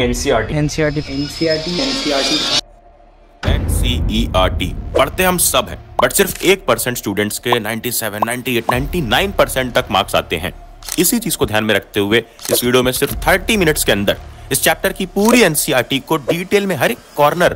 पढ़ते हम सब हैं बट सिर्फ एक परसेंट स्टूडेंट्स के 97, 98, 99 परसेंट तक मार्क्स आते हैं इसी चीज को ध्यान में रखते हुए इस वीडियो में सिर्फ 30 मिनट्स के अंदर इस चैप्टर की पूरी एनसीआरटी को डिटेल में हर एक कॉर्नर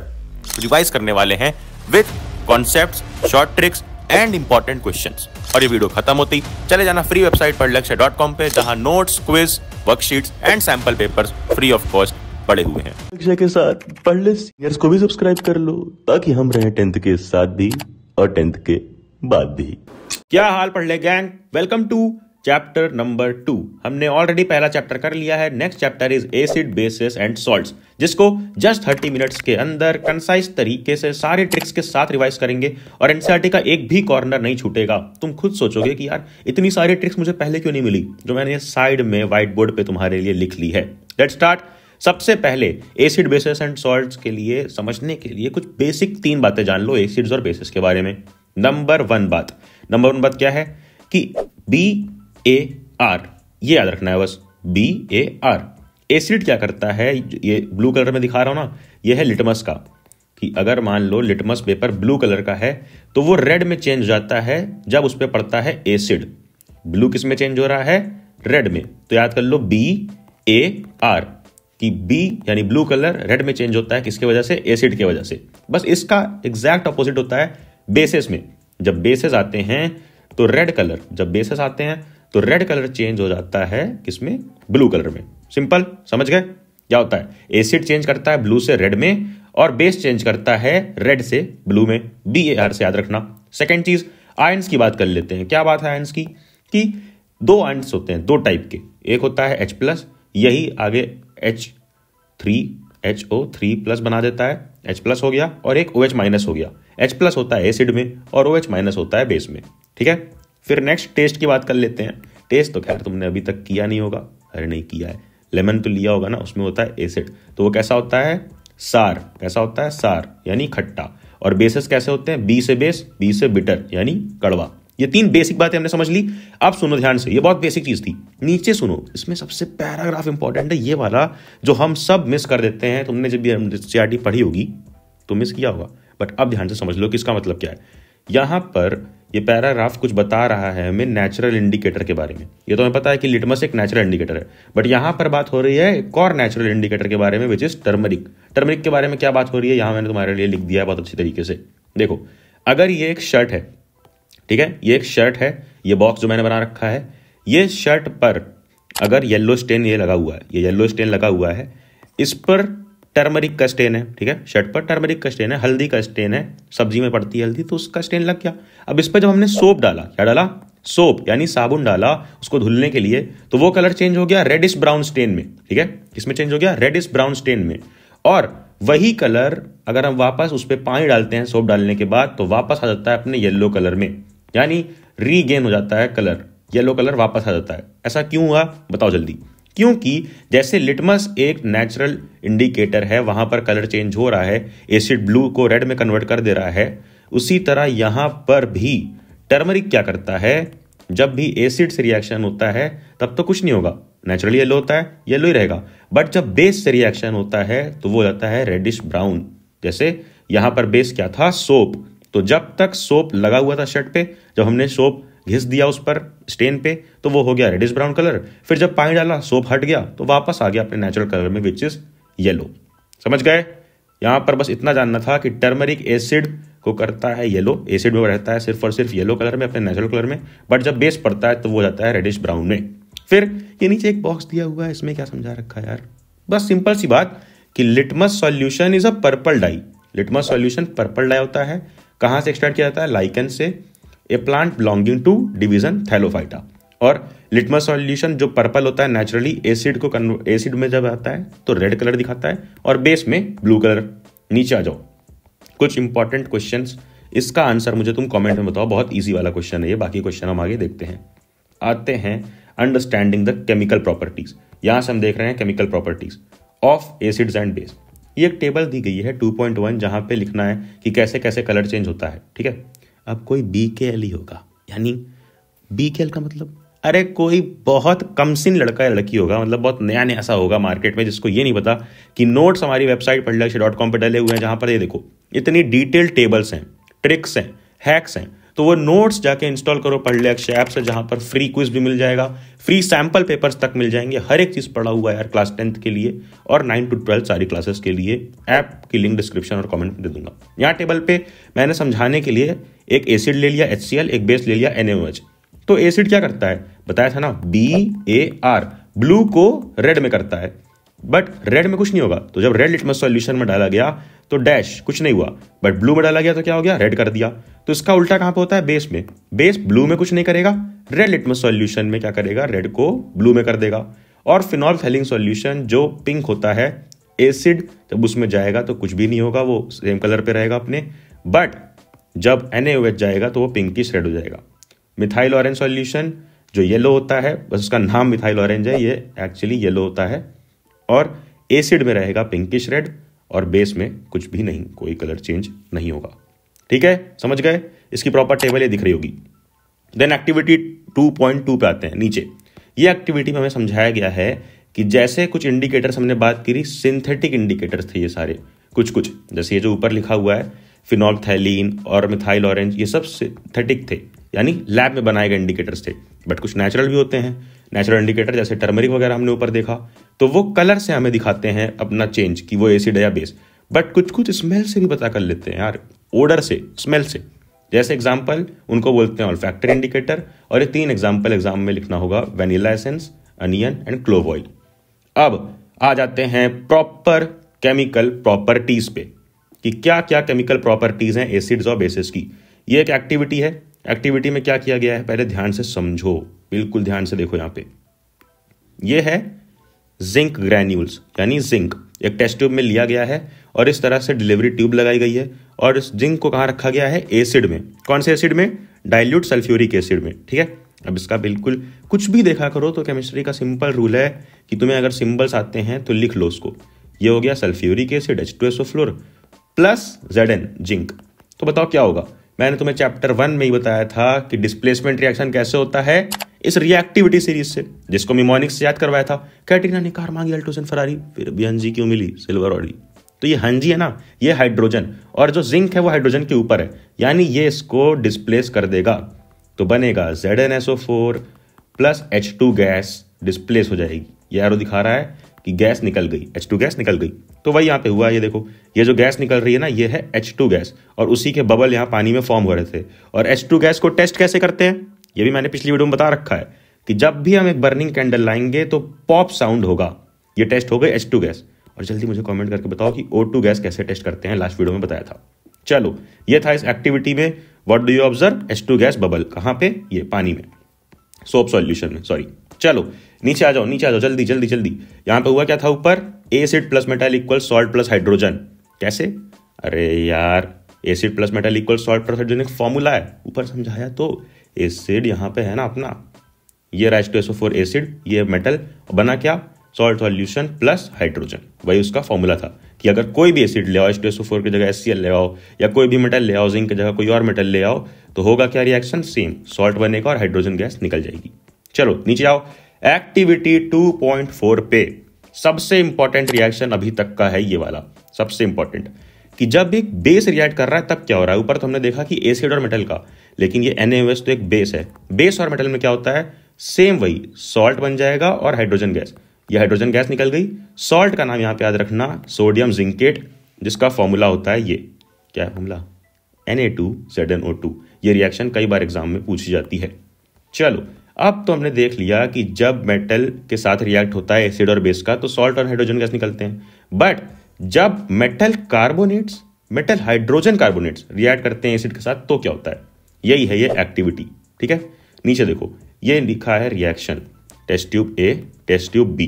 रिवाइज करने वाले हैं with concept short tricks and important question और ये वीडियो खत्म होती चले जाना फ्री वेबसाइट पर लक्ष्य डॉट कॉम पे जहाँ notes quiz worksheet and sample paper free of cost पड़े हुए हैं के साथ पढ़ ले सीनियर्स को भी सब्सक्राइब कर लो ताकि हम रहे टेंथ के साथ भी और टेंथ के बाद भी क्या हाल Padhle gang welcome to chapter number two हमने ऑलरेडी पहला चैप्टर कर लिया है next chapter is acid bases and salts जिसको जस्ट थर्टी मिनट्स के अंदर कंसाइज तरीके से सारे ट्रिक्स के साथ रिवाइज करेंगे और एनसीआरटी e का एक भी कॉर्नर नहीं छूटेगा तुम खुद सोचोगे कि यार इतनी सारी ट्रिक्स मुझे पहले क्यों नहीं मिली जो मैंने साइड में व्हाइट बोर्ड पे तुम्हारे लिए लिख ली है लेट स्टार्ट सबसे पहले एसिड बेसिस एंड सॉल्ट के लिए समझने के लिए कुछ बेसिक तीन बातें जान लो एसिड्स और बेसिस के बारे में नंबर वन बात नंबर वन बात क्या है कि बी ए आर ये याद रखना है बस बी ए आर एसिड क्या करता है ये ब्लू कलर में दिखा रहा हूं ना ये है लिटमस का कि अगर मान लो लिटमस पेपर ब्लू कलर का है तो वो रेड में चेंज हो जाता है जब उस पर पड़ता है एसिड ब्लू किस में चेंज हो रहा है रेड में तो याद कर लो बी ए आर कि बी यानी ब्लू कलर रेड में चेंज होता है किसके वजह से एसिड की वजह से बस इसका एग्जैक्ट अपोजिट होता है बेसिस में जब बेसिस आते हैं तो रेड कलर जब बेसिस आते हैं तो रेड कलर चेंज हो जाता है किसमें ब्लू कलर में सिंपल समझ गए क्या होता है एसिड चेंज करता है ब्लू से रेड में और बेस चेंज करता है रेड से ब्लू में बी ए आर से याद रखना सेकेंड चीज आयंस की बात कर लेते हैं क्या बात है आयंस की कि दो आयंस होते हैं दो टाइप के एक होता है एच प्लस यही आगे H three H O three plus बना देता है एच प्लस हो गया और एक ओ एच माइनस हो गया एच प्लस होता है एसिड में और ओ एच माइनस होता है बेस में ठीक है फिर नेक्स्ट टेस्ट की बात कर लेते हैं टेस्ट तो खैर तुमने अभी तक किया नहीं होगा अरे नहीं किया है लेमन तो लिया होगा ना उसमें होता है एसिड तो वो कैसा होता है सार कैसा होता है सार यानी खट्टा और बेसिस कैसे होते हैं बी से बेस बी से बिटर यानी कड़वा ये तीन बेसिक बातें हमने समझ ली अब सुनो ध्यान से ये बहुत बेसिक चीज थी नीचे सुनो इसमें सबसे पैराग्राफ इंपॉर्टेंट है ये वाला जो हम सब मिस कर देते हैं तुमने जब सीआरटी पढ़ी होगी तो मिस किया होगा बट अब ध्यान से समझ लो कि इसका मतलब क्या है यहां पर ये पैराग्राफ कुछ बता रहा है हमें नेचुरल इंडिकेटर के बारे में ये तो हमें पता है कि लिटमस एक नेचुरल इंडिकेटर है बट यहां पर बात हो रही है एक और नेचुरल इंडिकेटर के बारे में विच इज टर्मरिक टर्मरिक के बारे में क्या बात हो रही है यहां मैंने तुम्हारे लिए लिख दिया है बहुत अच्छी तरीके से देखो अगर ये एक शर्ट है ठीक है ये एक शर्ट है ये बॉक्स जो मैंने बना रखा है ये शर्ट पर अगर येलो स्टेन ये लगा हुआ है ये येलो स्टेन लगा हुआ है इस पर टर्मरिक का स्टेन है ठीक है शर्ट पर टर्मरिक का स्टेन है हल्दी का स्टेन है सब्जी में पड़ती है हल्दी तो उसका स्टेन लग गया अब इस पर जब हमने सोप डाला क्या डाला सोप यानी साबुन डाला उसको धुलने के लिए तो वो कलर चेंज हो गया रेडिस ब्राउन स्टेन में ठीक है इसमें चेंज हो गया रेडिस ब्राउन स्टेन में और वही कलर अगर हम वापस उस पर पानी डालते हैं सोप डालने के बाद तो वापस आ जाता है अपने येलो कलर में यानी रीगेन हो जाता है कलर येलो कलर वापस आ जाता है ऐसा क्यों हुआ बताओ जल्दी क्योंकि जैसे लिटमस एक नेचुरल इंडिकेटर है वहां पर कलर चेंज हो रहा है एसिड ब्लू को रेड में कन्वर्ट कर दे रहा है उसी तरह यहां पर भी टर्मरिक क्या करता है जब भी एसिड से रिएक्शन होता है तब तो कुछ नहीं होगा नेचुरली येलो होता है येलो ही रहेगा बट जब बेस से रिएक्शन होता है तो वो जाता है रेडिश ब्राउन जैसे यहां पर बेस क्या था सोप तो जब तक सोप लगा हुआ था शर्ट पे जब हमने सोप घिस दिया उस पर स्टेन पे तो वो हो गया रेडिस ब्राउन कलर फिर जब पानी डाला सोप हट गया तो वापस आ गया अपने नेचुरल कलर में विच इज येलो समझ गए यहां पर बस इतना जानना था कि टर्मरिक एसिड को करता है येलो एसिड में रहता है सिर्फ और सिर्फ येलो कलर में अपने नेचुरल कलर में बट जब बेस पड़ता है तो वो जाता है रेडिश ब्राउन में फिर ये नीचे एक बॉक्स दिया हुआ है इसमें क्या समझा रखा है यार बस सिंपल सी बात कि litmus solution is a purple dye litmus solution purple dye होता है कहाँ से एक्सट्रैक्ट किया जाता है लाइकन से a plant belonging to division thallophyta और लिटमस सॉल्यूशन जो पर्पल होता है नेचुरली एसिड को एसिड में जब आता है तो रेड कलर दिखाता है और बेस में ब्लू कलर नीचे आ जाओ कुछ इंपॉर्टेंट क्वेश्चन इसका आंसर मुझे तुम कमेंट में बताओ बहुत ईजी वाला क्वेश्चन है ये बाकी क्वेश्चन हम आगे देखते हैं आते हैं अंडरस्टैंडिंग द केमिकल प्रॉपर्टीज यहां से हम देख रहे हैं chemical properties of acids and base ये एक टेबल दी गई है 2.1 पॉइंट जहाँ पर लिखना है कि कैसे कैसे कलर चेंज होता है ठीक है अब कोई बी के एल ही होगा यानी बी के एल का मतलब अरे कोई बहुत कमसिन लड़का या लड़की होगा मतलब बहुत नया नया सा होगा मार्केट में जिसको ये नहीं पता कि नोट्स हमारी वेबसाइट पढ़लक्ष्य डॉट कॉम पर डले हुए हैं जहाँ पर ये देखो इतनी डिटेल टेबल्स हैं ट्रिक्स हैं हैक्स हैं तो वो नोट्स जाके इंस्टॉल करो पढ़ ले अक्षय ऐप से जहाँ पर फ्री क्विज भी मिल जाएगा फ्री सैम्पल पेपर्स तक मिल जाएंगे हर एक चीज़ पढ़ा हुआ है यार क्लास टेंथ के लिए और नाइन टू ट्वेल्थ सारी क्लासेस के लिए ऐप की लिंक डिस्क्रिप्शन और कॉमेंट दे दूंगा यहाँ टेबल पे मैंने समझाने के लिए एक एसिड ले लिया एच एक बेस ले लिया एन तो एसिड क्या करता है बताया था ना बी ए आर ब्लू को रेड में करता है बट रेड में कुछ नहीं होगा तो जब रेड लिटमस सॉल्यूशन में डाला गया तो डैश कुछ नहीं हुआ बट ब्लू में डाला गया तो क्या हो गया रेड कर दिया तो इसका उल्टा कहां पर होता है बेस में बेस ब्लू में कुछ नहीं करेगा रेड लिटमस सॉल्यूशन में क्या करेगा रेड को ब्लू में कर देगा और फिनॉल फेलिंग सॉल्यूशन जो पिंक होता है एसिड जब उसमें जाएगा तो कुछ भी नहीं होगा वो सेम कलर पे रहेगा अपने बट जब एन जाएगा तो वो की रेड हो जाएगा मिथाइल ऑरेंज सॉल्यूशन जो येलो होता है बस उसका नाम मिथाइल ऑरेंज है ये एक्चुअली येलो होता है और एसिड में रहेगा पिंकिश रेड और बेस में कुछ भी नहीं कोई कलर चेंज नहीं होगा ठीक है समझ गए इसकी प्रॉपर टेबल ये दिख रही होगी देन एक्टिविटी 2.2 पे आते हैं नीचे ये एक्टिविटी में हमें समझाया गया है कि जैसे कुछ इंडिकेटर्स हमने बात की सिंथेटिक इंडिकेटर्स थे ये सारे कुछ कुछ जैसे ये जो ऊपर लिखा हुआ है फिनॉल और मिथाइल ऑरेंज ये सब सिंथेटिक थे यानी लैब में बनाए गए इंडिकेटर्स थे बट कुछ नेचुरल भी होते हैं नेचुरल इंडिकेटर जैसे टर्मरिक वगैरह हमने ऊपर देखा तो वो कलर से हमें दिखाते हैं अपना चेंज कि वो एसिड है या बेस बट कुछ कुछ स्मेल से भी पता कर लेते हैं यार ओडर से स्मेल से जैसे एग्जाम्पल उनको बोलते हैं ऑलफैक्टर इंडिकेटर और ये तीन एग्जाम्पल एग्जाम में लिखना होगा vanilla essence onion and clove oil अब आ जाते हैं प्रॉपर केमिकल प्रॉपर्टीज पे कि क्या क्या केमिकल प्रॉपर्टीज हैं एसिड्स और बेसिस की ये एक एक्टिविटी है एक्टिविटी में क्या किया गया है पहले ध्यान से समझो बिल्कुल ध्यान से देखो यहाँ पे ये है जिंक ग्रैन्यूल्स यानी जिंक एक टेस्ट ट्यूब में लिया गया है और इस तरह से डिलीवरी ट्यूब लगाई गई है और इस जिंक को कहाँ रखा गया है एसिड में कौन से एसिड में डाइल्यूट सल्फ्यूरिक एसिड में ठीक है अब इसका बिल्कुल कुछ भी देखा करो तो केमिस्ट्री का सिंपल रूल है कि तुम्हें अगर सिंबल्स आते हैं तो लिख लो उसको ये हो गया sulphuric acid H two floor plus Z N zinc तो बताओ क्या होगा मैंने तुम्हें चैप्टर वन में ही बताया था कि डिस्प्लेसमेंट रिएक्शन कैसे होता है इस रिएक्टिविटी सीरीज से जिसको मिमोनिक से याद करवाया था कैटिना ने कार मांगी अल्टोसन फरारी फिर भी हंजी क्यों मिली सिल्वर ऑडी तो ये हंजी है ना ये हाइड्रोजन और जो जिंक है वो हाइड्रोजन के ऊपर है यानी ये इसको डिस्प्लेस कर देगा तो बनेगा Z N S O four plus H two gas displace हो जाएगी ये एरो दिखा रहा है कि गैस निकल गई एच टू गैस निकल गई तो वही यहाँ पे हुआ ये देखो ये जो गैस निकल रही है ना ये है एच टू गैस और उसी के बबल यहाँ पानी में फॉर्म हो रहे थे और एच टू गैस को टेस्ट कैसे करते हैं ये भी मैंने पिछली वीडियो में बता रखा है कि जब भी हम एक बर्निंग कैंडल लाएंगे तो पॉप साउंड होगा ये टेस्ट हो गए एच टू गैस और जल्दी मुझे कॉमेंट करके बताओ कि ओ टू गैस कैसे टेस्ट करते हैं लास्ट वीडियो में बताया था चलो ये था इस एक्टिविटी में what do you observe H two gas bubble कहाँ पे ये पानी में सोप सॉल्यूशन में सॉरी चलो नीचे आ जाओ नीचे आ जाओ जल्दी जल्दी जल्दी यहां पे हुआ क्या था ऊपर acid plus metal equal salt plus hydrogen कैसे अरे यार acid plus metal equal salt plus hydrogen एक फॉर्मूला है ऊपर समझाया तो एसिड यहां पे है ना अपना ये राइस टू फोर एसिड ये मेटल बना क्या सॉल्ट सॉल्यूशन प्लस हाइड्रोजन वही उसका फॉर्मूला था कि अगर कोई भी एसिड ले आओ एस की जगह एस ले आओ या कोई भी मेटल ले आओ जिंक की जगह कोई और मेटल ले आओ तो होगा क्या रिएक्शन सेम सॉल्ट बनेगा और हाइड्रोजन गैस निकल जाएगी चलो नीचे आओ एक्टिविटी 2.4 पे सबसे इंपॉर्टेंट रिएक्शन अभी तक का है ये वाला सबसे इंपॉर्टेंट कि जब एक बेस रिएक्ट कर रहा है तब क्या हो रहा है ऊपर तो हमने देखा कि एसिड और मेटल का लेकिन ये एन तो एक बेस है बेस और मेटल में क्या होता है सेम वही सॉल्ट बन जाएगा और हाइड्रोजन गैस यह हाइड्रोजन गैस निकल गई सॉल्ट का नाम यहां पे याद रखना सोडियम जिंकेट जिसका फॉर्मूला होता है ये क्या है formula N A two Z N O two ये रिएक्शन कई बार एग्जाम में पूछी जाती है चलो अब तो हमने देख लिया कि जब मेटल के साथ रिएक्ट होता है एसिड और बेस का तो सॉल्ट और हाइड्रोजन गैस निकलते हैं बट जब metal carbonates metal hydrogen carbonates react करते हैं एसिड के साथ तो क्या होता है यही है ये एक्टिविटी ठीक है नीचे देखो ये लिखा है reaction test tube A test tube B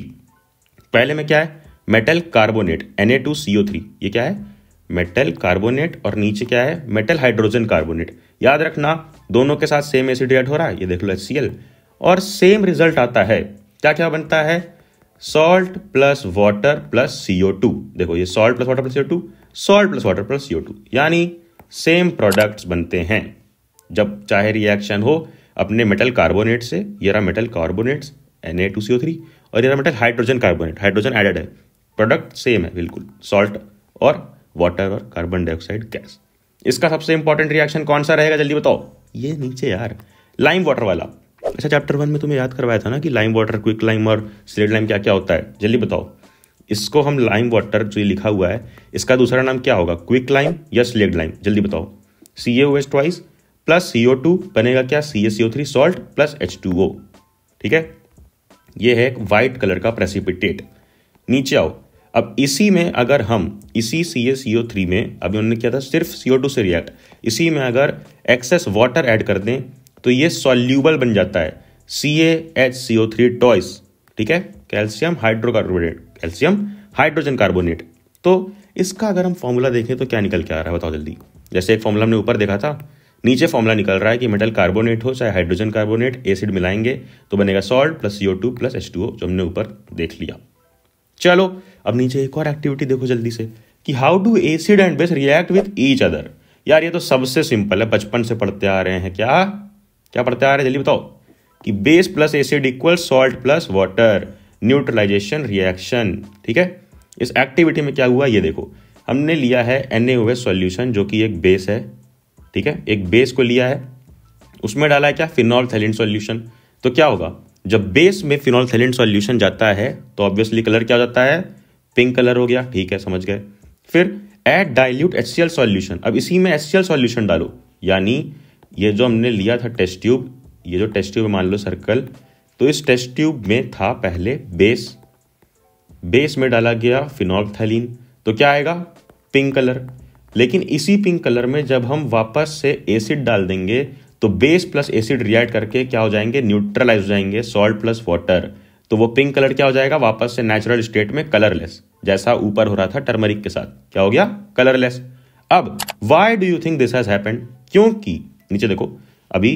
पहले में क्या है मेटल कार्बोनेट थ्री ये क्या है मेटल कार्बोनेट और नीचे क्या है मेटल हाइड्रोजन कार्बोनेट याद रखना दोनों के साथ सेम एसिड रिएक्ट हो रहा है ये देख लो एल और सेम रिजल्ट आता है क्या क्या बनता है salt plus water plus CO two देखो ये salt plus water plus CO two salt plus water plus CO two यानी सेम प्रोडक्ट्स बनते हैं जब चाहे रिएक्शन हो अपने मेटल कार्बोनेट से येरा metal carbonates N A two three और येरा metal hydrogen carbonate hydrogen added है प्रोडक्ट सेम है बिल्कुल सॉल्ट और वाटर और कार्बन डाइऑक्साइड गैस इसका सबसे इंपॉर्टेंट रिएक्शन कौन सा रहेगा जल्दी बताओ ये नीचे यार लाइम वाटर वाला अच्छा चैप्टर वन में तुम्हें याद करवाया था ना कि लाइम वाटर क्विक लाइम और स्लेट लाइम क्या क्या होता है जल्दी बताओ इसको हम लाइम वाटर जो लिखा हुआ है इसका दूसरा नाम क्या होगा क्विक लाइम या स्लेट लाइम जल्दी बताओ C A S twice plus C O two बनेगा क्या C S C O three salt plus H two O ठीक है ये है एक वाइट कलर का प्रेसिपिटेट नीचे आओ अब इसी में अगर हम इसी सी एस सी ओ थ्री में अभी उन्होंने किया था सिर्फ सी ओ टू से रिएक्ट इसी में अगर एक्सेस वाटर ऐड कर दें तो ये सॉल्यूबल बन जाता है C H C O three twice ठीक है calcium hydrocarbonate calcium hydrogen carbonate तो इसका अगर हम फॉर्मूला देखें तो क्या निकल के आ रहा है बताओ जल्दी जैसे एक फॉर्मूला हमने ऊपर देखा था नीचे फॉर्मूला निकल रहा है कि मेटल कार्बोनेट हो चाहे हाइड्रोजन कार्बोनेट एसिड मिलाएंगे तो बनेगा salt plus CO two plus H two O जो हमने ऊपर देख लिया चलो अब नीचे एक और एक्टिविटी देखो जल्दी से कि how do acid and base react with each other यार ये तो सबसे सिंपल है बचपन से पढ़ते आ रहे हैं क्या क्या पड़ता है जल्दी बताओ कि base plus acid equal salt plus water neutralisation reaction ठीक है इस एक्टिविटी में क्या हुआ ये देखो हमने लिया है एन ए सॉल्यूशन जो कि एक बेस है ठीक है एक बेस को लिया है उसमें डाला है क्या फिनॉल थैलिन सॉल्यूशन तो क्या होगा जब बेस में फिनॉल थैलिन सॉल्यूशन जाता है तो ऑब्वियसली कलर क्या हो जाता है पिंक कलर हो गया ठीक है समझ गए फिर एट डाइल्यूट एच सी अब इसी में एच सी डालो यानी ये जो हमने लिया था टेस्ट ट्यूब ये जो टेस्ट ट्यूब मान लो सर्कल तो इस टेस्ट ट्यूब में था पहले बेस बेस में डाला गया फिनॉल्फथैलिन तो क्या आएगा पिंक कलर लेकिन इसी पिंक कलर में जब हम वापस से एसिड डाल देंगे तो बेस प्लस एसिड रिएक्ट करके क्या हो जाएंगे न्यूट्रलाइज हो जाएंगे सॉल्ट प्लस वाटर तो वो पिंक कलर क्या हो जाएगा वापस से नेचुरल स्टेट में कलरलेस जैसा ऊपर हो रहा था टर्मरिक के साथ क्या हो गया कलरलेस अब why do you think this has happened क्योंकि नीचे देखो अभी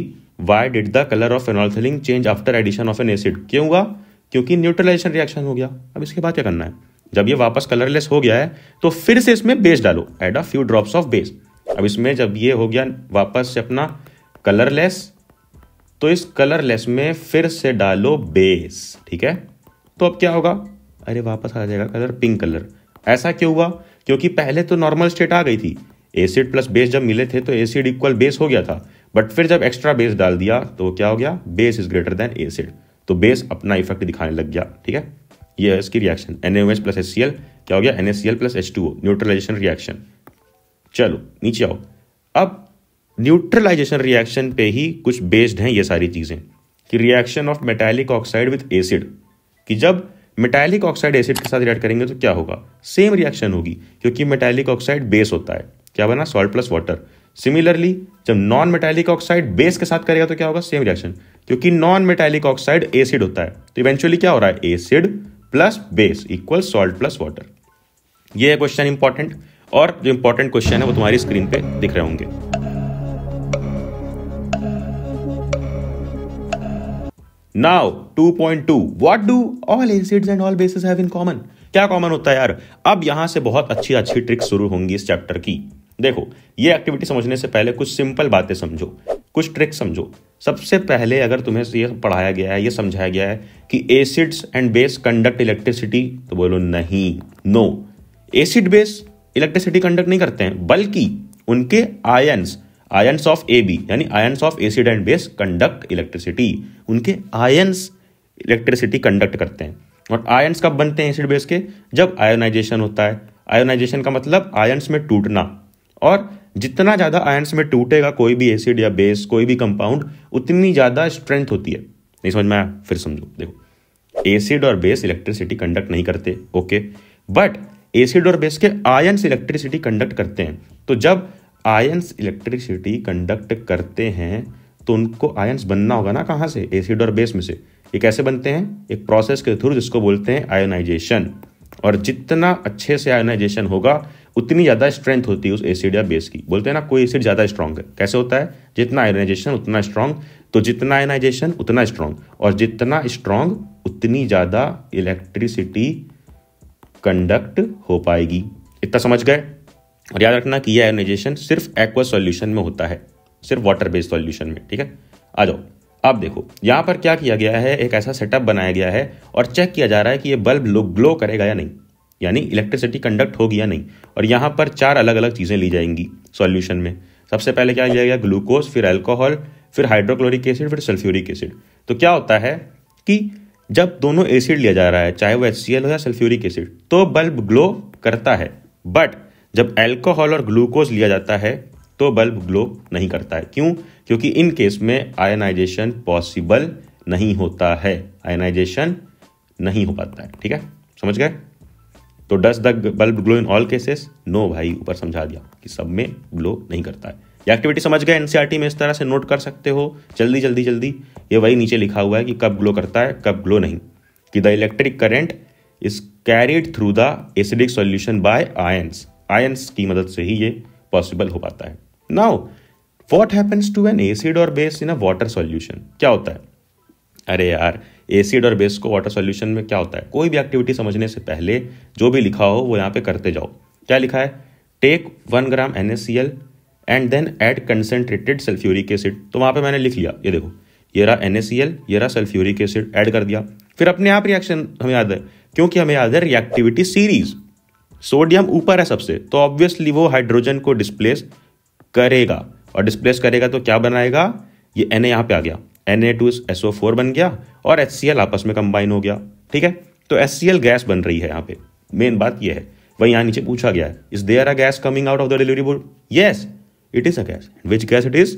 why did the colour of phenolphthalein change after addition of an acid क्यों हुआ क्योंकि न्यूट्रलाइजेशन रिएक्शन हो गया अब इसके बाद क्या करना है जब ये वापस कलरलेस हो गया है तो फिर से इसमें बेस डालो add a few drops of base अब इसमें जब ये हो गया वापस से अपना कलरलेस तो इस कलरलेस में फिर से डालो बेस ठीक है तो अब क्या होगा अरे वापस आ जाएगा कलर पिंक कलर ऐसा क्यों हुआ क्योंकि पहले तो नॉर्मल स्टेट आ गई थी एसिड प्लस बेस जब मिले थे तो एसिड इक्वल बेस हो गया था बट फिर जब एक्स्ट्रा बेस डाल दिया तो क्या हो गया base is greater than acid तो बेस अपना इफेक्ट दिखाने लग गया ठीक है ये है इसकी reaction N plus S C L क्या हो गया N S C L plus H two O neutralisation reaction चलो नीचे आओ अब न्यूट्रलाइजेशन रिएक्शन पे ही कुछ बेस्ड हैं ये सारी चीज़ें कि reaction of metallic oxide with acid कि जब मेटेलिक ऑक्साइड एसिड के साथ रिएक्ट करेंगे तो क्या होगा सेम रिएक्शन होगी क्योंकि मेटेलिक ऑक्साइड बेस होता है क्या बना सॉल्ट प्लस वाटर सिमिलरली जब नॉन मेटेलिक ऑक्साइड बेस के साथ करेगा तो क्या होगा सेम रिएक्शन क्योंकि नॉन मेटेलिक ऑक्साइड एसिड होता है तो इवेंचुअली क्या हो रहा है acid plus base equal salt plus water ये है क्वेश्चन इंपॉर्टेंट और जो इंपॉर्टेंट क्वेश्चन है वो तुम्हारी स्क्रीन पे दिख रहे होंगे now 2.2 what do all acids and all bases have in common क्या कॉमन होता है यार अब यहां से बहुत अच्छी अच्छी ट्रिक्स शुरू होंगी इस चैप्टर की देखो ये एक्टिविटी समझने से पहले कुछ सिंपल बातें समझो कुछ ट्रिक समझो सबसे पहले अगर तुम्हें ये पढ़ाया गया है ये समझाया गया है कि acids and base conduct electricity तो बोलो नहीं no acid base electricity conduct नहीं करते हैं बल्कि उनके ions ions of A B यानी ions of acid and base conduct electricity उनके आयन्स इलेक्ट्रिसिटी कंडक्ट करते हैं और आयन्स कब बनते हैं एसिड बेस के जब आयोनाइजेशन होता है आयोनाइजेशन का मतलब आयन्स में टूटना और जितना ज़्यादा आयंस में टूटेगा कोई भी एसिड या बेस कोई भी कंपाउंड उतनी ज़्यादा स्ट्रेंथ होती है नहीं समझ में आया फिर समझो देखो एसिड और बेस इलेक्ट्रिसिटी कंडक्ट नहीं करते ओके बट एसिड और बेस के आयंस इलेक्ट्रिसिटी कंडक्ट करते हैं तो जब आयंस इलेक्ट्रिसिटी कंडक्ट करते हैं तो उनको आयंस बनना होगा ना कहाँ से एसिड और बेस में से ये कैसे बनते हैं एक प्रोसेस के थ्रू जिसको बोलते हैं आयोनाइजेशन और जितना अच्छे से आयोनाइजेशन होगा उतनी ज़्यादा स्ट्रेंथ होती है उस एसिड या बेस की बोलते हैं ना कोई एसिड ज़्यादा स्ट्रॉन्ग है कैसे होता है जितना आयनाइजेशन उतना स्ट्रॉन्ग तो जितना आयनाइजेशन उतना स्ट्रॉन्ग और जितना स्ट्रॉन्ग उतनी ज़्यादा इलेक्ट्रिसिटी कंडक्ट हो पाएगी इतना समझ गए और याद रखना कि यह आयोनाइजेशन सिर्फ एक्वा सॉल्यूशन में होता है सिर्फ वाटर बेस्ड सॉल्यूशन में ठीक है आ जाओ अब देखो यहां पर क्या किया गया है एक ऐसा सेटअप बनाया गया है और चेक किया जा रहा है कि यह बल्ब ग्लो करेगा या नहीं यानी इलेक्ट्रिसिटी कंडक्ट होगी या नहीं और यहाँ पर चार अलग अलग चीज़ें ली जाएंगी सॉल्यूशन में सबसे पहले क्या लिया गया ग्लूकोज फिर अल्कोहल फिर हाइड्रोक्लोरिक एसिड फिर सल्फ्यूरिक एसिड तो क्या होता है कि जब दोनों एसिड लिया जा रहा है चाहे वो एच हो या सल्फ्यूरिक एसिड तो बल्ब ग्लो करता है बट जब एल्कोहल और ग्लूकोज लिया जाता है तो बल्ब ग्लो नहीं करता है क्यों क्योंकि इन केस में आयनाइजेशन पॉसिबल नहीं होता है आयनाइजेशन नहीं हो पाता है ठीक है समझ गए तो does the bulb glow in all cases no भाई ऊपर समझा दिया कि सब में ग्लो नहीं करता है ये एक्टिविटी समझ गए एनसीईआरटी e में इस तरह से नोट कर सकते हो जल्दी जल्दी जल्दी ये वही नीचे लिखा हुआ है कि कब ग्लो करता है कब ग्लो नहीं कि the electric current is carried through the acidic solution by ions ions की मदद से ही ये पॉसिबल हो पाता है now what happens to an acid और base in a water solution क्या होता है अरे यार एसिड और बेस को वाटर सोल्यूशन में क्या होता है कोई भी एक्टिविटी समझने से पहले जो भी लिखा हो वो यहाँ पे करते जाओ क्या लिखा है take one gram N and then add concentrated sulphuric acid तो वहाँ पे मैंने लिख लिया ये देखो ये रहा एन ये रहा सल्फ्यूरिक एसिड ऐड कर दिया फिर अपने आप रिएक्शन हमें याद है क्योंकि हमें याद है रिएक्टिविटी सीरीज सोडियम ऊपर है सबसे तो ऑब्वियसली वो हाइड्रोजन को डिस्प्लेस करेगा और डिस्प्लेस करेगा तो क्या बनाएगा ये एन ए यहाँ पे आ गया N A two S O four बन गया और एच सी एल आपस में कंबाइन हो गया ठीक है तो एस सी एल गैस बन रही है यहाँ पे मेन बात यह है वही यहाँ नीचे पूछा गया है is there a gas coming out of the delivery board yes it is a gas which gas it is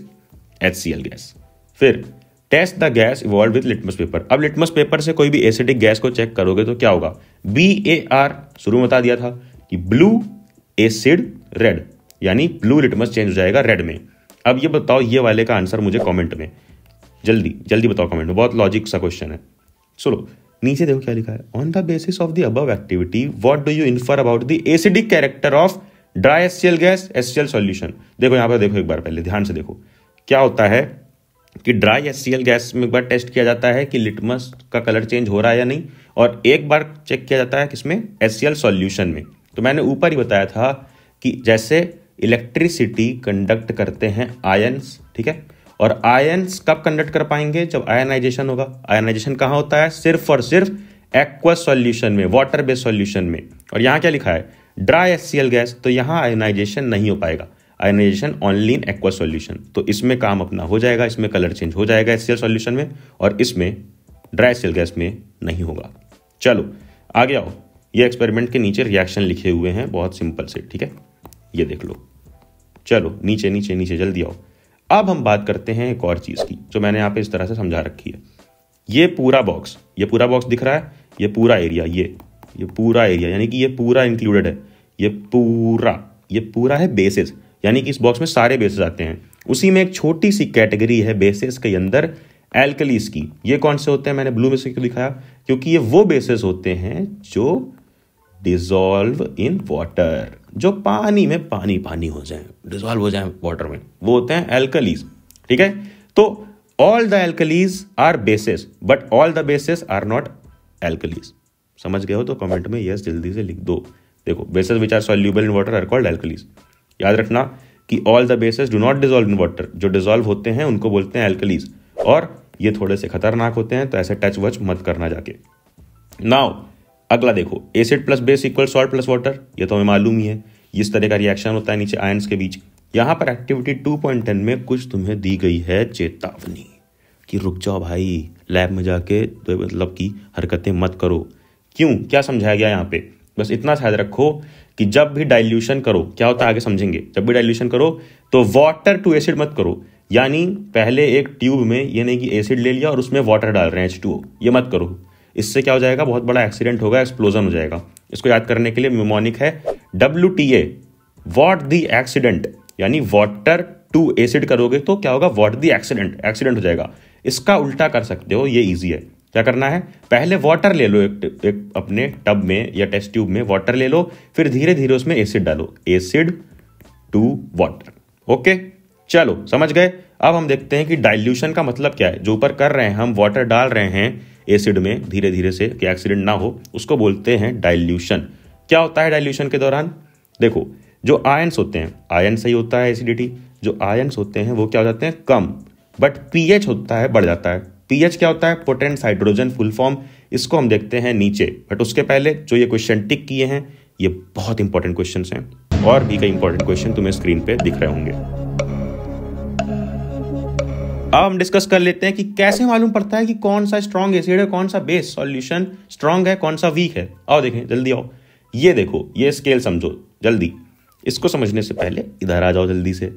H C L gas फिर test the gas evolve with litmus paper अब लिटमस पेपर से कोई भी acidic gas को check करोगे तो क्या होगा बी ए आर शुरू में बता दिया था कि ब्लू एसिड रेड यानी ब्लू लिटमस चेंज हो जाएगा रेड में अब ये बताओ ये वाले का आंसर मुझे कमेंट में जल्दी जल्दी बताओ कमेंट में बहुत लॉजिक सा क्वेश्चन है चलो नीचे देखो क्या लिखा है on the basis of the above activity what do you infer about the acidic character of dry S C L gas S C L solution देखो यहाँ पर देखो एक बार पहले ध्यान से देखो क्या होता है कि dry S C L gas में एक बार टेस्ट किया जाता है कि लिटमस का कलर चेंज हो रहा है या नहीं और एक बार चेक किया जाता है किसमें एस सी एल सोल्यूशन में तो मैंने ऊपर ही बताया था कि जैसे इलेक्ट्रिसिटी कंडक्ट करते हैं आयन्स ठीक है और आयन कब कंडक्ट कर पाएंगे जब आयनाइजेशन होगा आयनाइजेशन कहाँ होता है सिर्फ और सिर्फ एक्वस सॉल्यूशन में वाटर बेस्ड सॉल्यूशन में और यहाँ क्या लिखा है ड्राई एस गैस तो यहाँ आयोनाइजेशन नहीं हो पाएगा ionisation only in aqua solution तो इसमें काम अपना हो जाएगा इसमें कलर चेंज हो जाएगा एस सॉल्यूशन में और इसमें ड्राई एस गैस में नहीं होगा चलो आगे आओ ये एक्सपेरिमेंट के नीचे रिएक्शन लिखे हुए हैं बहुत सिंपल से ठीक है ये देख लो चलो नीचे नीचे नीचे जल्दी आओ अब हम बात करते हैं एक और चीज़ की जो मैंने यहाँ पे इस तरह से समझा रखी है ये पूरा बॉक्स ये पूरा बॉक्स दिख रहा है ये पूरा एरिया ये ये पूरा एरिया यानी कि ये पूरा इंक्लूडेड है ये पूरा ये पूरा है बेसिस यानी कि इस बॉक्स में सारे बेसिस आते हैं उसी में एक छोटी सी कैटेगरी है बेसिस के अंदर एल्कलीस की ये कौन से होते हैं मैंने ब्लू में से क्यों दिखाया क्योंकि ये वो बेसिस होते हैं जो डिजॉल्व इन वाटर जो पानी में पानी पानी हो जाए डिजॉल्व हो जाए वाटर में वो होते हैं एल्कलीज ठीक है तो all the alkalis are bases but all the bases are not alkalis समझ गए हो तो कमेंट में यस जल्दी से लिख दो देखो bases which are soluble in water are called alkalis याद रखना कि all the bases do not dissolve in water जो डिजॉल्व होते हैं उनको बोलते हैं एल्कलीज और ये थोड़े से खतरनाक होते हैं तो ऐसे टच वच मत करना जाके नाउ अगला देखो acid plus base equal salt plus water ये तो हमें मालूम ही है इस तरह का रिएक्शन होता है नीचे आयंस के बीच यहां पर एक्टिविटी 2.10 में कुछ तुम्हें दी गई है चेतावनी कि रुक जाओ भाई लैब में जाके तो मतलब कि हरकतें मत करो क्यों क्या समझाया गया यहाँ पे बस इतना शायद रखो कि जब भी डाइल्यूशन करो क्या होता है आगे समझेंगे जब भी डाइल्यूशन करो तो वाटर टू एसिड मत करो यानी पहले एक ट्यूब में ये नहीं कि एसिड ले लिया और उसमें वाटर डाल रहे हैं एच ये मत करो इससे क्या हो जाएगा बहुत बड़ा एक्सीडेंट होगा एक्सप्लोजन हो जाएगा इसको याद करने के लिए म्यूमोनिक है W T A what the accident यानी वॉटर टू एसिड करोगे तो क्या होगा वॉट दी एक्सीडेंट एक्सीडेंट हो जाएगा इसका उल्टा कर सकते हो ये ईजी है क्या करना है पहले वाटर ले लो एक, एक अपने टब में या टेस्ट ट्यूब में वाटर ले लो फिर धीरे धीरे उसमें एसिड डालो एसिड टू वाटर ओके चलो समझ गए अब हम देखते हैं कि डाइल्यूशन का मतलब क्या है जो ऊपर कर रहे हैं हम वाटर डाल रहे हैं एसिड में धीरे धीरे से कि एक्सीडेंट ना हो उसको बोलते हैं डाइल्यूशन क्या होता है डाइल्यूशन के दौरान देखो जो आयन्स होते हैं आयन सही होता है एसिडिटी जो आयन्स होते हैं वो क्या हो जाते हैं कम बट पीएच होता है बढ़ जाता है पीएच क्या होता है पोटेंट हाइड्रोजन फुल फॉर्म इसको हम देखते हैं नीचे बट उसके पहले जो ये क्वेश्चन टिक किए हैं ये बहुत इंपॉर्टेंट क्वेश्चन हैं और भी कई इंपॉर्टेंट क्वेश्चन तुम्हें स्क्रीन पे दिख रहे होंगे अब हम डिस्कस कर लेते हैं कि कैसे मालूम पड़ता है कि कौन सा स्ट्रॉन्ग एसिड है कौन सा बेस सॉल्यूशन स्ट्रॉन्ग है कौन सा वीक है आओ देखें जल्दी आओ ये देखो ये स्केल समझो जल्दी इसको समझने से पहले इधर आ जाओ जल्दी से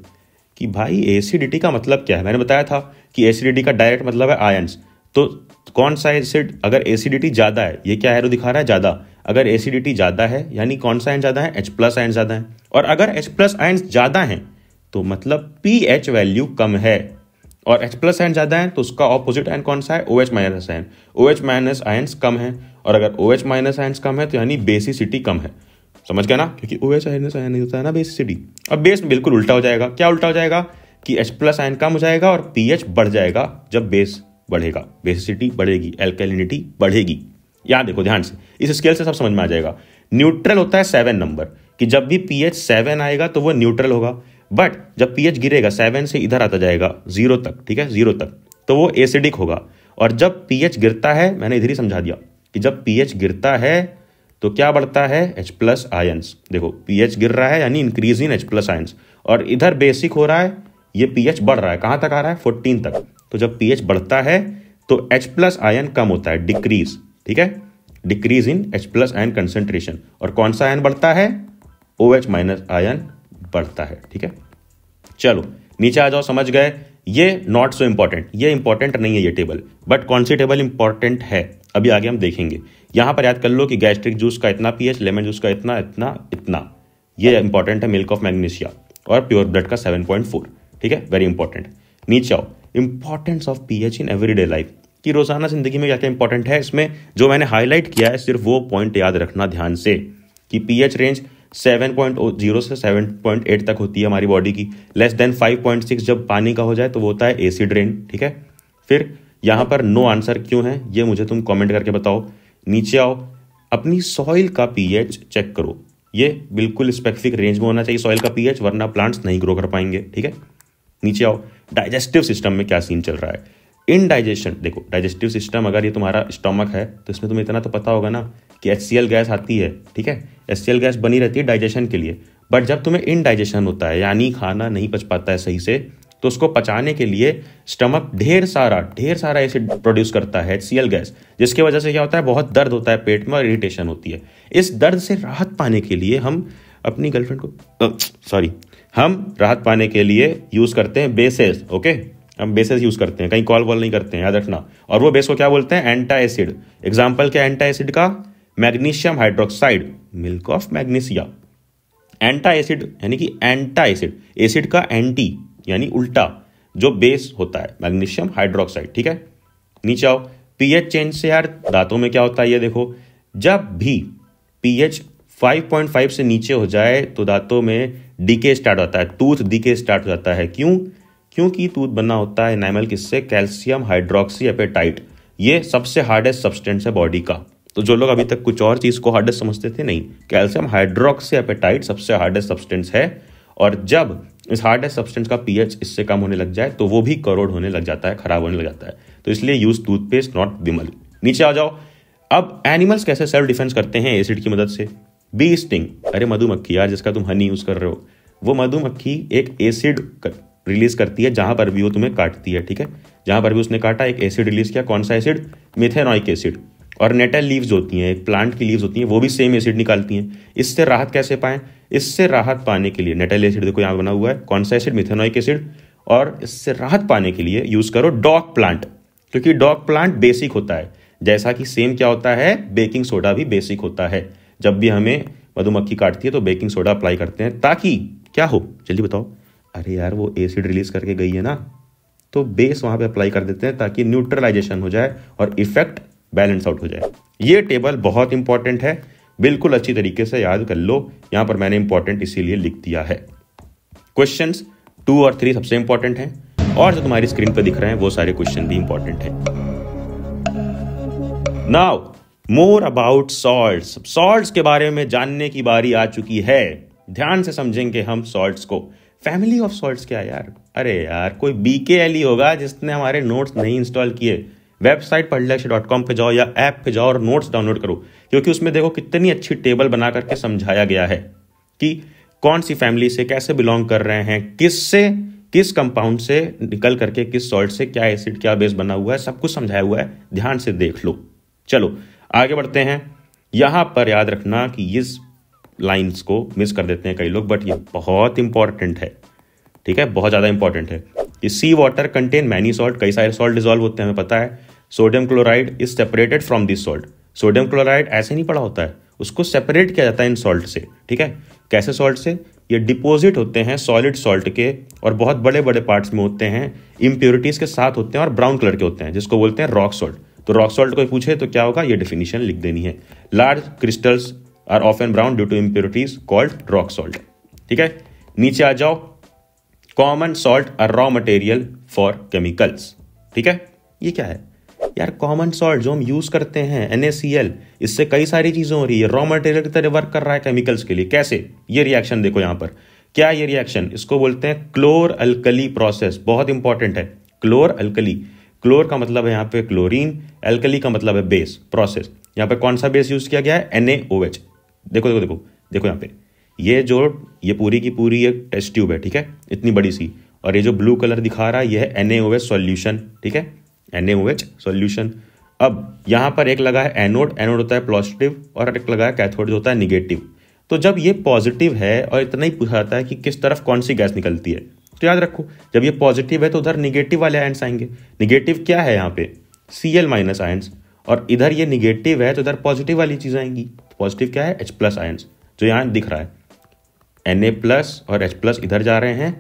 कि भाई एसिडिटी का मतलब क्या है मैंने बताया था कि एसिडिटी का डायरेक्ट मतलब है आयंस तो कौन सा एसिड अगर एसिडिटी ज़्यादा है ये क्या है दिखा रहा है ज़्यादा अगर एसिडिटी ज़्यादा है यानी कौन सा आयन ज़्यादा है एच प्लस आयन ज़्यादा है और अगर एच प्लस आयन ज़्यादा है तो मतलब पी एच वैल्यू कम है और H प्लस आयन ज़्यादा है तो उसका ऑपोजिट आयन कौन सा है O H minus ion O H minus ions कम है और अगर ओ एच माइनस आयन्स कम है तो यानी बेसिसिटी कम है समझ गया ना क्योंकि ओ एच आयन आयन नहीं होता है ना बेसिसिटी अब बेस बिल्कुल उल्टा हो जाएगा क्या उल्टा हो जाएगा कि H प्लस आयन कम हो जाएगा और पीएच बढ़ जाएगा जब बेस बढ़ेगा बेसिसिटी बढ़ेगी एल्केलिनिटी बढ़ेगी यहाँ देखो ध्यान से इस स्केल से सब समझ में आ जाएगा न्यूट्रल होता है सेवन नंबर कि जब भी पीएच सेवन आएगा तो वो न्यूट्रल होगा बट जब पीएच गिरेगा सेवन से इधर आता जाएगा जीरो तक ठीक है जीरो तक तो वो एसिडिक होगा और जब पीएच गिरता है मैंने इधर ही समझा दिया कि जब पीएच गिरता है तो क्या बढ़ता है एच प्लस आयन्स देखो पीएच गिर रहा है यानी increase in H plus ions और इधर बेसिक हो रहा है ये पीएच बढ़ रहा है कहां तक आ रहा है फोर्टीन तक तो जब पीएच बढ़ता है तो एच प्लस आयन कम होता है डिक्रीज ठीक है decrease in H plus ion concentration और कौन सा आयन बढ़ता है ओ एच माइनस आयन बढ़ता है ठीक है चलो नीचे आ जाओ समझ गए ये नॉट सो इंपॉर्टेंट ये इंपॉर्टेंट नहीं है ये टेबल बट कौन सी टेबल इंपॉर्टेंट है अभी आगे हम देखेंगे यहां पर याद कर लो कि गैस्ट्रिक जूस का इतना पीएच लेमन जूस का इतना इतना इतना ये इंपॉर्टेंट है मिल्क ऑफ मैग्नीशिया और प्योर ब्लड का 7.4 ठीक है वेरी इंपॉर्टेंट नीचे आओ importance of pH in everyday life कि रोजाना जिंदगी में क्या क्या इंपॉर्टेंट है इसमें जो मैंने हाईलाइट किया है सिर्फ वो पॉइंट याद रखना ध्यान से कि pH range seven point zero से सेवन पॉइंट एट तक होती है हमारी बॉडी की less than five point six जब पानी का हो जाए तो वो होता है एसिड रेन ठीक है फिर यहाँ पर नो आंसर क्यों है ये मुझे तुम कॉमेंट करके बताओ नीचे आओ अपनी सॉइल का पीएच चेक करो ये बिल्कुल स्पेसिफिक रेंज में होना चाहिए सॉइल का पीएच वरना प्लांट्स नहीं ग्रो कर पाएंगे ठीक है नीचे आओ डाइजेस्टिव सिस्टम में क्या सीन चल रहा है इन डाइजेशन देखो डाइजेस्टिव सिस्टम अगर ये तुम्हारा स्टमक है तो इसमें तुम्हें इतना तो पता होगा ना कि एच गैस आती है ठीक है एच गैस बनी रहती है डाइजेशन के लिए बट जब तुम्हें इनडाइजेशन होता है यानी खाना नहीं पच पाता है सही से तो उसको पचाने के लिए स्टमक ढेर सारा ढेर सारा एसिड प्रोड्यूस करता है एच गैस जिसकी वजह से क्या होता है बहुत दर्द होता है पेट में और इरिटेशन होती है इस दर्द से राहत पाने के लिए हम अपनी गर्लफ्रेंड को सॉरी हम राहत पाने के लिए यूज़ करते हैं बेसेस ओके हम बेसेस यूज़ करते हैं कहीं कॉल वॉल नहीं करते हैं याद रखना और वो बेस को क्या बोलते हैं एंटा एसिड एग्जाम्पल क्या एंटा एसिड का magnesium hydroxide milk of magnesia antacid यानी कि एंटा एसिड एसिड का एंटी यानी उल्टा जो बेस होता है मैग्नीशियम हाइड्रोक्साइड ठीक है नीचे आओ पीएच चेंज से यार दांतों में क्या होता है ये देखो जब भी पीएच 5.5 से नीचे हो जाए तो दांतों में डीके स्टार्ट होता है टूथ डीके स्टार्ट हो जाता है क्यों क्योंकि टूथ बनना होता है नैमल किससे कैल्शियम हाइड्रोक्सी एपेटाइट ये सबसे हार्डेस्ट सब्सटेंस है बॉडी का तो जो लोग अभी तक कुछ और चीज़ को हार्डेस्ट समझते थे नहीं कैल्शियम हाइड्रोक्सी एपेटाइट सबसे हार्डेस्ट सब्सटेंस है और जब इस हार्डेस्ट सब्सटेंस का पीएच इससे कम होने लग जाए तो वो भी करोड़ होने लग जाता है खराब होने लग जाता है तो इसलिए यूज टूथपेस्ट नॉट विमल नीचे आ जाओ अब एनिमल्स कैसे सेल्फ डिफेंस करते हैं एसिड की मदद से बी स्टिंग अरे मधुमक्खी यार जिसका तुम हनी यूज कर रहे हो वो मधुमक्खी एक एसिड कर, रिलीज करती है जहां पर भी वो तुम्हें काटती है ठीक है जहां पर भी उसने काटा एक एसिड रिलीज किया कौन सा एसिड मिथेनॉइक एसिड और नेटल लीव्स होती हैं एक प्लांट की लीव्स होती हैं वो भी सेम एसिड निकालती हैं इससे राहत कैसे पाएं इससे राहत पाने के लिए नेटल एसिड देखो यहाँ बना हुआ है कौन सा एसिड मिथेनोइक एसिड और इससे राहत पाने के लिए यूज़ करो डॉग प्लांट क्योंकि डॉग प्लांट बेसिक होता है जैसा कि सेम क्या होता है बेकिंग सोडा भी बेसिक होता है जब भी हमें मधुमक्खी काटती है तो बेकिंग सोडा अप्लाई करते हैं ताकि क्या हो जल्दी बताओ अरे यार वो एसिड रिलीज करके गई है ना तो बेस वहां पे अप्लाई कर देते हैं ताकि न्यूट्रलाइजेशन हो जाए और इफेक्ट बैलेंस आउट हो जाए ये टेबल बहुत इंपॉर्टेंट है बिल्कुल अच्छी तरीके से याद कर लो यहां पर मैंने इंपॉर्टेंट इसीलिए लिख दिया है क्वेश्चन टू और थ्री सबसे इंपॉर्टेंट है और जो तुम्हारी स्क्रीन पर दिख रहे हैं वो सारे क्वेश्चन भी इंपॉर्टेंट है now more about salt salt के बारे में जानने की बारी आ चुकी है ध्यान से समझेंगे हम सॉल्ट को फैमिली ऑफ सॉल्ट क्या यार अरे यार कोई बीके एल e होगा जिसने हमारे नोट्स नहीं इंस्टॉल किए वेबसाइट लक्ष्य डॉट कॉम पर जाओ या ऐप पे जाओ और नोट्स डाउनलोड करो क्योंकि उसमें देखो कितनी अच्छी टेबल बना करके समझाया गया है कि कौन सी फैमिली से कैसे बिलोंग कर रहे हैं किस से किस कंपाउंड से निकल करके किस सॉल्ट से क्या एसिड क्या बेस बना हुआ है सब कुछ समझाया हुआ है ध्यान से देख लो चलो आगे बढ़ते हैं यहाँ पर याद रखना कि इस लाइंस को मिस कर देते हैं कई लोग बट ये बहुत इंपॉर्टेंट है ठीक है बहुत ज़्यादा इंपॉर्टेंट है कि sea water contain many salt कई सारे सॉल्ट डिजॉल्व होते हैं हमें पता है sodium chloride is separated from this salt sodium chloride ऐसे नहीं पड़ा होता है उसको सेपरेट किया जाता है इन सॉल्ट से ठीक है कैसे सॉल्ट से ये डिपॉजिट होते हैं सॉलिड सॉल्ट के और बहुत बड़े बड़े पार्ट्स में होते हैं इम्प्योरिटीज के साथ होते हैं और ब्राउन कलर के होते हैं जिसको बोलते हैं रॉक सॉल्ट तो रॉक सॉल्ट को पूछे तो क्या होगा ये डेफिनेशन लिख देनी है large crystals are of an brown due to impurities called rock salt ठीक है नीचे आ जाओ common salt are raw material for chemicals ठीक है ये क्या है यार कॉमन सॉल्ट जो हम यूज़ करते हैं एन इससे कई सारी चीज़ें हो रही है रॉ मटेरियल की तरह वर्क कर रहा है केमिकल्स के लिए कैसे ये रिएक्शन देखो यहां पर क्या ये रिएक्शन इसको बोलते हैं क्लोर अल्कली प्रोसेस बहुत इंपॉर्टेंट है क्लोर अल्कली क्लोर का मतलब है यहां पे क्लोरीन एल्कली का मतलब है बेस प्रोसेस यहां पे कौन सा बेस यूज किया गया है एनएओएच देखो देखो देखो देखो यहां पे ये जो ये पूरी की पूरी एक टेस्ट ट्यूब है ठीक है इतनी बड़ी सी और ये जो ब्लू कलर दिखा रहा है ये है एनएओएच सॉल्यूशन ठीक है एन सॉल्यूशन अब यहाँ पर एक लगा है एनोड एनोड होता है पॉजिटिव और एक लगा है कैथोड जो होता है निगेटिव तो जब ये पॉजिटिव है और इतना ही पूछा जाता है कि किस तरफ कौन सी गैस निकलती है तो याद रखो जब ये पॉजिटिव है तो उधर निगेटिव वाले आयंस आएंगे निगेटिव क्या है यहाँ पे सी एल माइनस आयंस और इधर ये निगेटिव है तो इधर पॉजिटिव वाली चीज़ आएंगी पॉजिटिव क्या है एच प्लस आयंस जो यहाँ दिख रहा है एन ए प्लस और एच प्लस इधर जा रहे हैं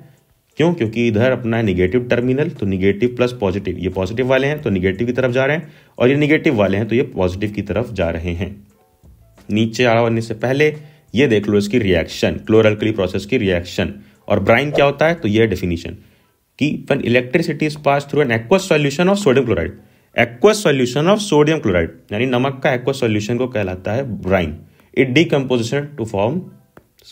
क्यों क्योंकि इधर अपना है निगेटिव टर्मिनल तो निगेटिव प्लस पॉजिटिव ये पॉजिटिव वाले हैं तो निगेटिव की तरफ जा रहे हैं और ये निगेटिव वाले हैं तो ये पॉजिटिव की तरफ जा रहे हैं नीचे बनने से पहले ये देख लो इसकी रिएक्शन क्लोरल्कली प्रोसेस की रिएक्शन और ब्राइन क्या होता है तो ये डेफिनेशन कि when electricity is pass through an aqueous solution of sodium chloride aqueous solution of sodium chloride यानी नमक का एक्वस सॉल्यूशन को कहलाता है brine it decomposition to form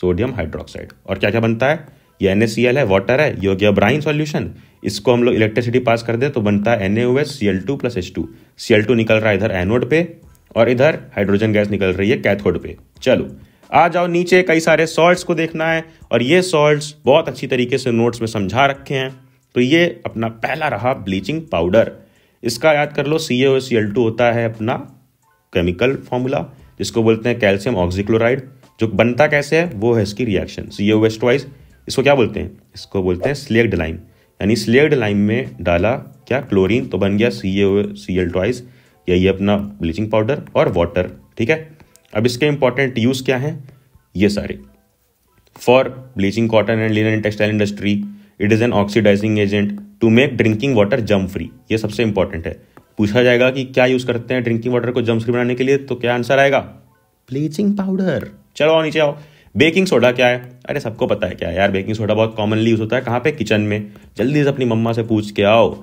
sodium hydroxide और क्या क्या बनता है ये एन है वाटर है योग्य ब्राइन सॉल्यूशन इसको हम लोग इलेक्ट्रिसिटी पास कर दे तो बनता है N A O S C L two plus H two C L two निकल रहा है इधर एनोड पे और इधर हाइड्रोजन गैस निकल रही है कैथोड पे चलो आ जाओ नीचे कई सारे सॉल्ट्स को देखना है और ये सॉल्ट्स बहुत अच्छी तरीके से नोट्स में समझा रखे हैं तो ये अपना पहला रहा ब्लीचिंग पाउडर इसका याद कर लो सी ए सी एल टू होता है अपना केमिकल फॉर्मूला जिसको बोलते हैं कैल्शियम ऑक्सीक्लोराइड जो बनता कैसे है वो है इसकी रिएक्शन सी एस ट्वाइस इसको क्या बोलते हैं इसको बोलते हैं स्लेक्ड लाइम यानी स्लेक्ड लाइम में डाला क्या क्लोरीन तो बन गया सी ए सी एल ट्वाइस यही अपना ब्लीचिंग पाउडर और वाटर ठीक है अब इसके इंपॉर्टेंट यूज़ क्या हैं ये सारे for bleaching cotton and linen textile industry it is an oxidising agent to make drinking water germ free ये सबसे इंपॉर्टेंट है पूछा जाएगा कि क्या यूज़ करते हैं ड्रिंकिंग वाटर को जम फ्री बनाने के लिए तो क्या आंसर आएगा ब्लीचिंग पाउडर चलो नीचे आओ बेकिंग सोडा क्या है अरे सबको पता है क्या है यार बेकिंग सोडा बहुत कॉमनली यूज़ होता है कहाँ पे किचन में जल्दी से अपनी मम्मा से पूछ के आओ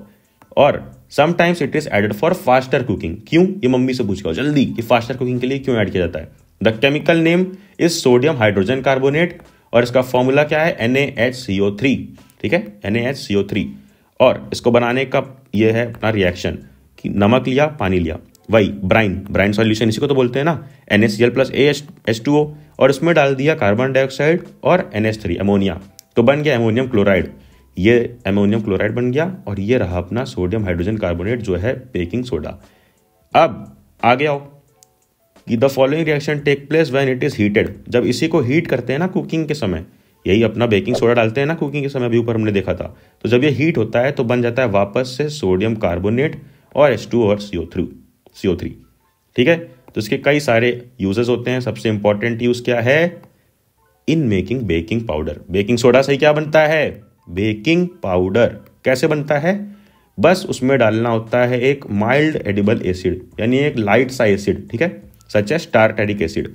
और sometimes it is added for faster cooking क्यों ये मम्मी से पूछ के आओ जल्दी कि फास्टर कुकिंग के लिए क्यों ऐड किया जाता है the chemical name is sodium hydrogen carbonate और इसका फॉर्मूला क्या है एन ठीक है एन और इसको बनाने का यह है अपना रिएक्शन कि नमक लिया पानी लिया वही ब्राइन ब्राइन सॉल्यूशन इसी को तो बोलते हैं ना N S C L plus A S S two O और इसमें डाल दिया कार्बन डाइऑक्साइड और एन एस थ्री एमोनिया तो बन गया एमोनियम क्लोराइड ये एमोनियम क्लोराइड बन गया और ये रहा अपना सोडियम हाइड्रोजन कार्बोनेट जो है बेकिंग सोडा अब आगे आओ कि the following reaction take place when it is heated जब इसी को हीट करते हैं ना कुकिंग के समय यही अपना बेकिंग सोडा डालते हैं ना कुकिंग के समय अभी ऊपर हमने देखा था तो जब ये हीट होता है तो बन जाता है वापस से सोडियम कार्बोनेट और एस टू और सीओ थ्री सीओ थ्री ठीक है तो इसके कई सारे यूजेस होते हैं सबसे इंपॉर्टेंट यूज क्या है in making baking powder baking soda से क्या बनता है बेकिंग पाउडर कैसे बनता है बस उसमें डालना होता है एक माइल्ड एडिबल एसिड यानी एक लाइट सा एसिड ठीक है सच एस टारटेरिक एसिड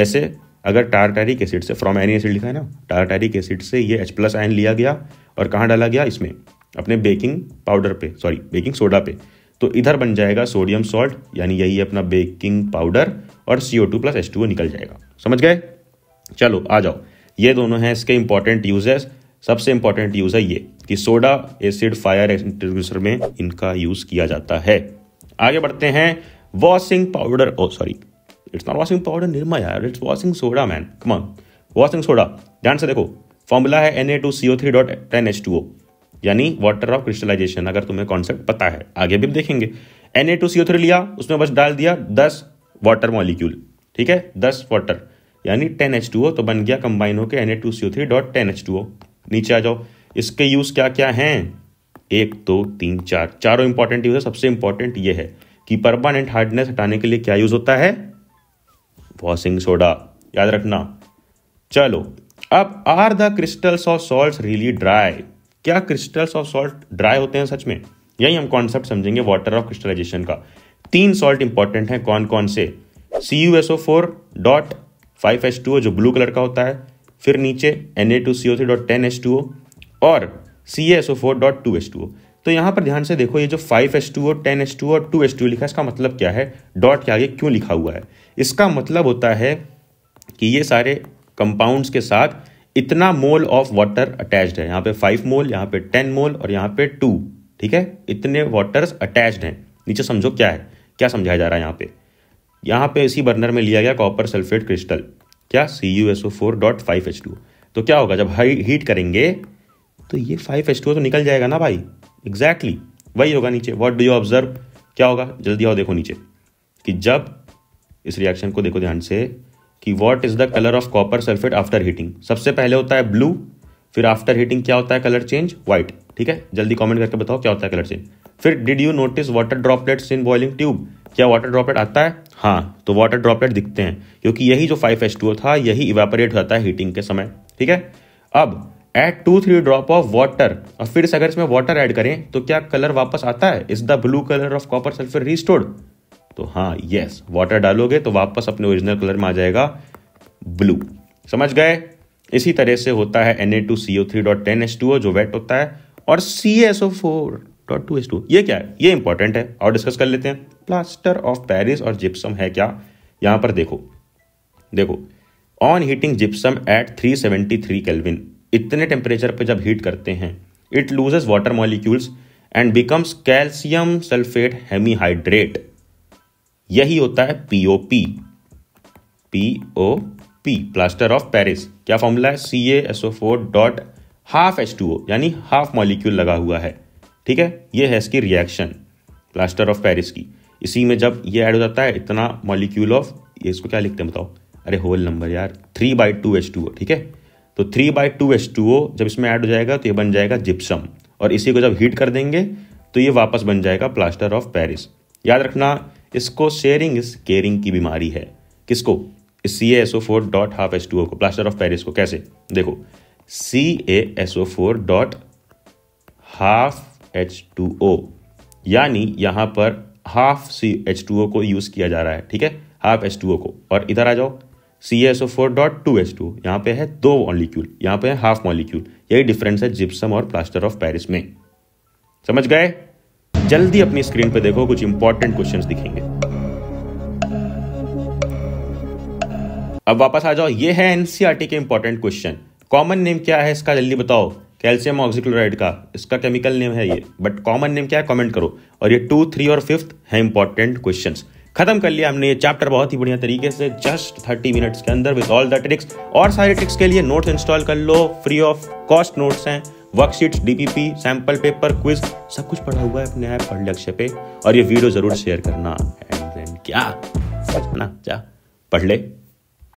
जैसे अगर टारटेरिक एसिड से फ्रोमैनी एसिड लिखा है ना टारटेरिक एसिड से ये एच प्लस आयन लिया गया और कहाँ डाला गया इसमें अपने बेकिंग पाउडर पे सॉरी बेकिंग सोडा पे तो इधर बन जाएगा सोडियम सॉल्ट यानी यही अपना बेकिंग पाउडर और CO two plus H two निकल जाएगा समझ गए चलो आ जाओ ये दोनों हैं इसके इंपॉर्टेंट यूजेस सबसे इंपॉर्टेंट यूज है ये कि सोडा एसिड फायर एक्सटिंग्विशर में इनका यूज किया जाता है आगे बढ़ते हैं washing powder oh sorry it's not washing powder Nirma यार it's washing soda man come on washing soda ध्यान से देखो फॉर्मूला है N A two C O three dot ten H two O यानी वाटर ऑफ क्रिस्टलाइजेशन अगर तुम्हें concept पता है आगे भी देखेंगे N A two C three लिया उसमें बस डाल दिया दस वाटर मॉलिक्यूल ठीक है दस वाटर यानी टेन एच टू ओ तो बन गया कंबाइन होकर N A two C three dot ten H two O नीचे आ जाओ इसके यूज़ क्या क्या हैं एक दो तीन चार चारों इंपॉर्टेंट यूज है सबसे इंपॉर्टेंट ये है कि परमानेंट हार्डनेस हटाने के लिए क्या यूज होता है वॉशिंग सोडा याद रखना चलो अब are the crystals of salt really dry क्या क्रिस्टल्स ऑफ सॉल्ट ड्राई होते हैं सच में यही हम कॉन्सेप्ट समझेंगे वाटर ऑफ क्रिस्टलाइजेशन का तीन सॉल्ट इंपॉर्टेंट हैं कौन कौन से C U S O four dot five H two O जो ब्लू कलर का होता है फिर नीचे N A two C O three dot ten H two O और C S O four dot two H two O तो यहाँ पर ध्यान से देखो ये जो five S two O ten S two और टू एस टू लिखा है इसका मतलब क्या है डॉट के आगे क्यों लिखा हुआ है इसका मतलब होता है कि ये सारे कंपाउंड्स के साथ इतना मोल ऑफ वाटर अटैच्ड है यहाँ पे फाइव मोल यहाँ पे टेन मोल और यहाँ पे टू ठीक है इतने वाटर्स अटैच्ड हैं नीचे समझो क्या है क्या समझाया जा रहा है यहाँ पे यहाँ पे इसी बर्नर में लिया गया कॉपर सल्फेट क्रिस्टल क्या C U S O four dot five H two तो क्या होगा जब हाई हीट करेंगे तो ये फाइव एच टू तो निकल जाएगा ना भाई एग्जैक्टली exactly. वही होगा नीचे वॉट डू यू ऑब्जर्व क्या होगा जल्दी आओ देखो नीचे कि जब इस रिएक्शन को देखो ध्यान से कि what is the colour of copper sulphate after heating सबसे पहले होता है ब्लू फिर आफ्टर हीटिंग क्या होता है कलर चेंज व्हाइट ठीक है जल्दी कमेंट करके बताओ क्या होता है कलर चेंज फिर did you notice water droplets in boiling tube क्या वाटर ड्रॉपलेट आता है हाँ तो वाटर ड्रॉपलेट दिखते हैं क्योंकि यही जो फाइव एच टू था यही इवेपोरेट होता है हीटिंग के समय ठीक है अब add two three drop of water और फिर से अगर इसमें वाटर ऐड करें तो क्या कलर वापस आता है is the blue colour of copper sulphur restored तो हाँ यस वाटर डालोगे तो वापस अपने ओरिजिनल कलर में आ जाएगा ब्लू समझ गए इसी तरह से होता है N A two C O three dot ten S two O जो वेट होता है और C S O four dot two S two ये क्या है ये इंपॉर्टेंट है और डिस्कस कर लेते हैं प्लास्टर ऑफ पेरिस और जिप्सम है क्या यहां पर देखो देखो on heating gypsum at three seventy three kelvin इतने टेम्परेचर पर जब हीट करते हैं it loses water molecules and becomes calcium sulphate hemihydrate यही होता है POP PO P plaster of Paris क्या फॉर्मूला है C SO four dot half H two O यानी हाफ मॉलिक्यूल लगा हुआ है ठीक है ये है इसकी रिएक्शन प्लास्टर ऑफ पेरिस की इसी में जब ये ऐड हो जाता है इतना मॉलिक्यूल ऑफ ये इसको क्या लिखते हैं बताओ अरे होल नंबर यार three by two H two O ठीक है तो three by two H two O जब इसमें ऐड हो जाएगा तो ये बन जाएगा जिप्सम और इसी को जब हीट कर देंगे तो ये वापस बन जाएगा प्लास्टर ऑफ पेरिस याद रखना इसको शेयरिंग इस केयरिंग की बीमारी है किसको C S O four dot half H two O को प्लास्टर ऑफ पेरिस को कैसे देखो C S O four dot half H two O यानी यहां पर half C H two O को यूज़ किया जा रहा है ठीक है हाफ एच टू ओ को और इधर आ जाओ C S O four dot two H two यहां पर है दो मॉलिक्यूल यहां पर है हाफ मॉलिक्यूल यही डिफरेंस है जिप्सम और प्लास्टर ऑफ पेरिस में समझ गए जल्दी अपनी स्क्रीन पे देखो कुछ इंपॉर्टेंट क्वेश्चन दिखेंगे अब वापस आ जाओ ये है एनसीआरटी e के इंपॉर्टेंट क्वेश्चन कॉमन नेम क्या है इसका जल्दी बताओ कैल्शियम ऑक्सीक्लोराइड का इसका केमिकल नेम है ये बट कॉमन नेम क्या है कमेंट करो और ये टू थ्री और फिफ्थ है इंपॉर्टेंट क्वेश्चन खत्म कर लिया हमने ये चैप्टर बहुत ही बढ़िया तरीके से जस्ट थर्टी मिनट्स के अंदर विद ऑल द ट्रिक्स और सारे ट्रिक्स के लिए नोट्स इंस्टॉल कर लो फ्री ऑफ कॉस्ट नोट्स हैं worksheet DPP sample paper quiz सब कुछ पढ़ा हुआ है अपने ऐप पढ़ लक्ष्य पे और ये वीडियो जरूर शेयर करना एंड देन क्या ना जा पढ़ ले